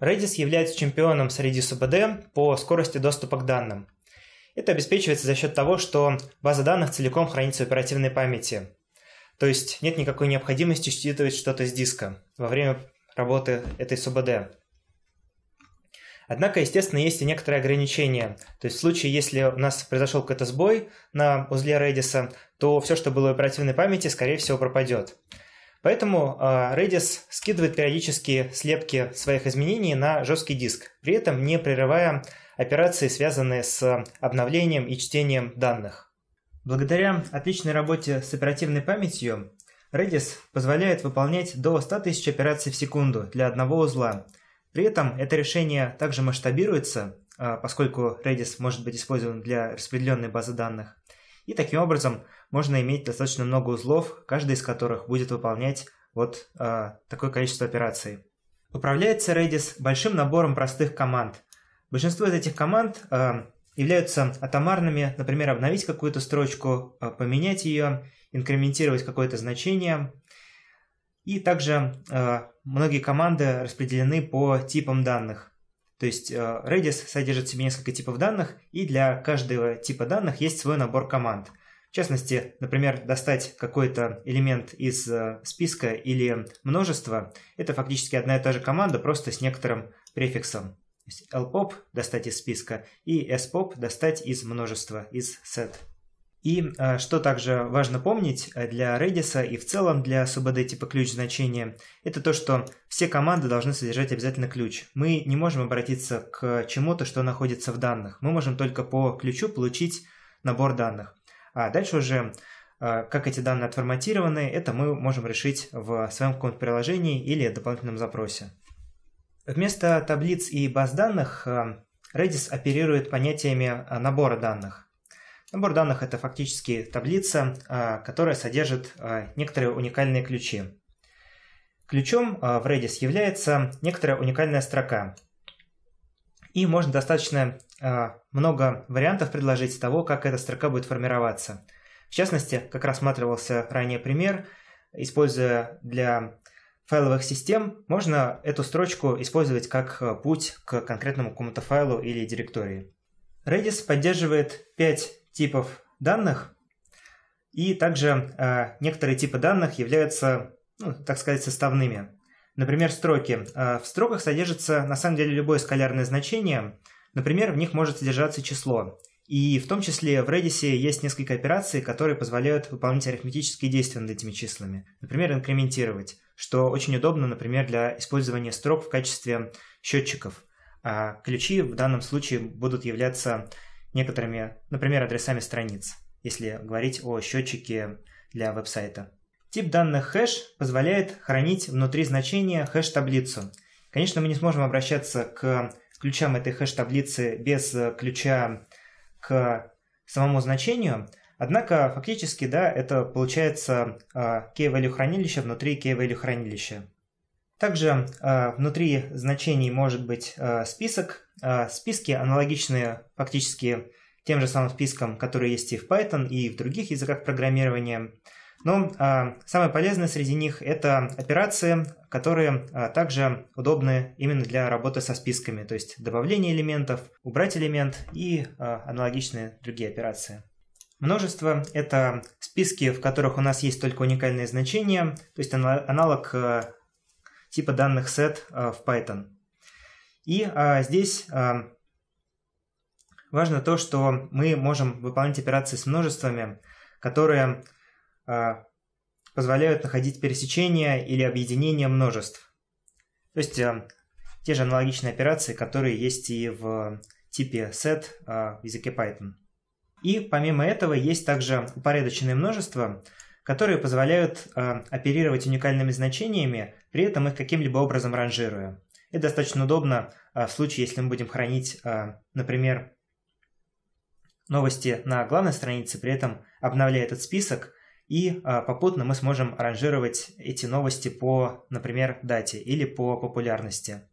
Redis является чемпионом среди СУБД по скорости доступа к данным. Это обеспечивается за счет того, что база данных целиком хранится в оперативной памяти. То есть нет никакой необходимости считывать что-то с диска во время работы этой СУБД. Однако, естественно, есть и некоторые ограничения. То есть в случае, если у нас произошел какой-то сбой на узле Redis, то все, что было в оперативной памяти, скорее всего, пропадет. Поэтому а, Redis скидывает периодически слепки своих изменений на жесткий диск, при этом не прерывая операции, связанные с обновлением и чтением данных. Благодаря отличной работе с оперативной памятью, Redis позволяет выполнять до 100 тысяч операций в секунду для одного узла. При этом это решение также масштабируется, а, поскольку Redis может быть использован для распределенной базы данных, и таким образом можно иметь достаточно много узлов, каждый из которых будет выполнять вот э, такое количество операций. Управляется Redis большим набором простых команд. Большинство из этих команд э, являются атомарными, например, обновить какую-то строчку, э, поменять ее, инкрементировать какое-то значение. И также э, многие команды распределены по типам данных. То есть э, Redis содержит в себе несколько типов данных, и для каждого типа данных есть свой набор команд. В частности, например, достать какой-то элемент из э, списка или множества – это фактически одна и та же команда, просто с некоторым префиксом. То есть lpop – достать из списка, и spop – достать из множества, из set. И а, что также важно помнить э, для Redis и в целом для SUBD типа ключ значения, это то, что все команды должны содержать обязательно ключ. Мы не можем обратиться к чему-то, что находится в данных. Мы можем только по ключу получить набор данных. А дальше уже а, как эти данные отформатированы, это мы можем решить в своем каком-то приложении или дополнительном запросе. Вместо таблиц и баз данных Redis а, оперирует понятиями набора данных. Набор данных – это фактически таблица, а, которая содержит а, некоторые уникальные ключи. Ключом а, в Redis является некоторая уникальная строка. И можно достаточно много вариантов предложить того, как эта строка будет формироваться. В частности, как рассматривался ранее пример, используя для файловых систем, можно эту строчку использовать как путь к конкретному какому-то файлу или директории. Redis поддерживает 5 типов данных, и также э, некоторые типы данных являются, ну, так сказать, составными. Например, строки. Э, в строках содержится на самом деле любое скалярное значение. Например, в них может содержаться число. И в том числе в Redis есть несколько операций, которые позволяют выполнять арифметические действия над этими числами. Например, инкрементировать, что очень удобно, например, для использования строк в качестве счетчиков. А ключи в данном случае будут являться некоторыми, например, адресами страниц, если говорить о счетчике для веб-сайта. Тип данных хэш позволяет хранить внутри значения хэш-таблицу. Конечно, мы не сможем обращаться к ключам этой хэш-таблицы без ключа к самому значению, Однако фактически, да, это получается а, key-value хранилище внутри key-value хранилища. Также э, внутри значений может быть э, список. Э, списки аналогичны фактически тем же самым спискам, которые есть и в Python, и в других языках программирования. Но самое полезное среди них это операции, которые также удобны именно для работы со списками, то есть добавление элементов, убрать элемент и аналогичные другие операции. Множество – это списки, в которых у нас есть только уникальные значения, то есть аналог типа данных set а, в Python. И а, здесь а, важно то, что мы можем выполнять операции с множествами, которые позволяют находить пересечения или объединение множеств. То есть те же аналогичные операции, которые есть и в типе set в языке Python. И помимо этого есть также упорядоченные множества, которые позволяют э, оперировать уникальными значениями, при этом их каким-либо образом ранжируя. Это достаточно удобно э, в случае, если мы будем хранить, э, например, новости на главной странице, при этом обновляя этот список, и э, попутно мы сможем ранжировать эти новости по, например, дате или по популярности.